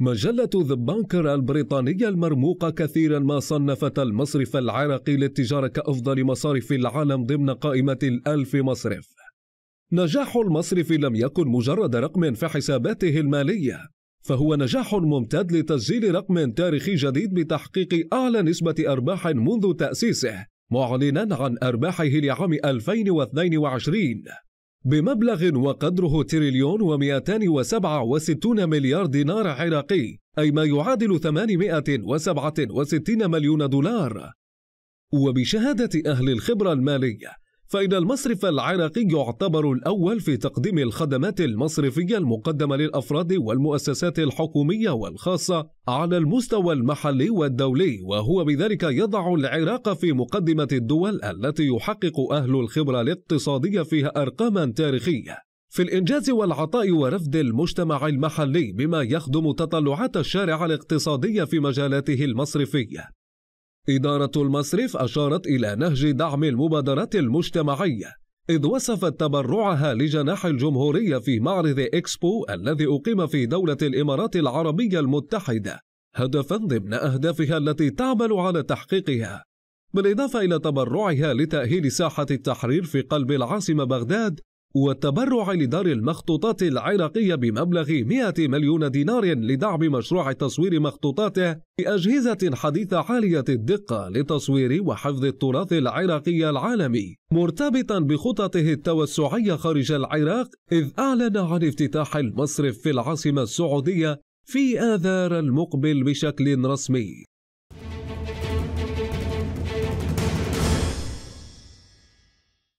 مجلة ذا بانكر البريطانية المرموقة كثيرا ما صنفت المصرف العراقي للتجارة كأفضل مصارف العالم ضمن قائمة الألف مصرف نجاح المصرف لم يكن مجرد رقم في حساباته المالية فهو نجاح ممتد لتسجيل رقم تاريخي جديد بتحقيق أعلى نسبة أرباح منذ تأسيسه معلنا عن أرباحه لعام 2022 بمبلغ وقدره تريليون و267 مليار دينار عراقي أي ما يعادل 867 مليون دولار وبشهادة أهل الخبرة المالية فإن المصرف العراقي يعتبر الأول في تقديم الخدمات المصرفية المقدمة للأفراد والمؤسسات الحكومية والخاصة على المستوى المحلي والدولي وهو بذلك يضع العراق في مقدمة الدول التي يحقق أهل الخبرة الاقتصادية فيها أرقاما تاريخية في الإنجاز والعطاء ورفد المجتمع المحلي بما يخدم تطلعات الشارع الاقتصادية في مجالاته المصرفية إدارة المصرف أشارت إلى نهج دعم المبادرات المجتمعية إذ وصفت تبرعها لجناح الجمهورية في معرض إكسبو الذي أقيم في دولة الإمارات العربية المتحدة هدفا ضمن أهدافها التي تعمل على تحقيقها بالإضافة إلى تبرعها لتأهيل ساحة التحرير في قلب العاصمة بغداد والتبرع لدار المخطوطات العراقية بمبلغ 100 مليون دينار لدعم مشروع تصوير مخطوطاته بأجهزة حديثة عالية الدقة لتصوير وحفظ التراث العراقي العالمي مرتبطا بخططه التوسعية خارج العراق إذ أعلن عن افتتاح المصرف في العاصمة السعودية في آذار المقبل بشكل رسمي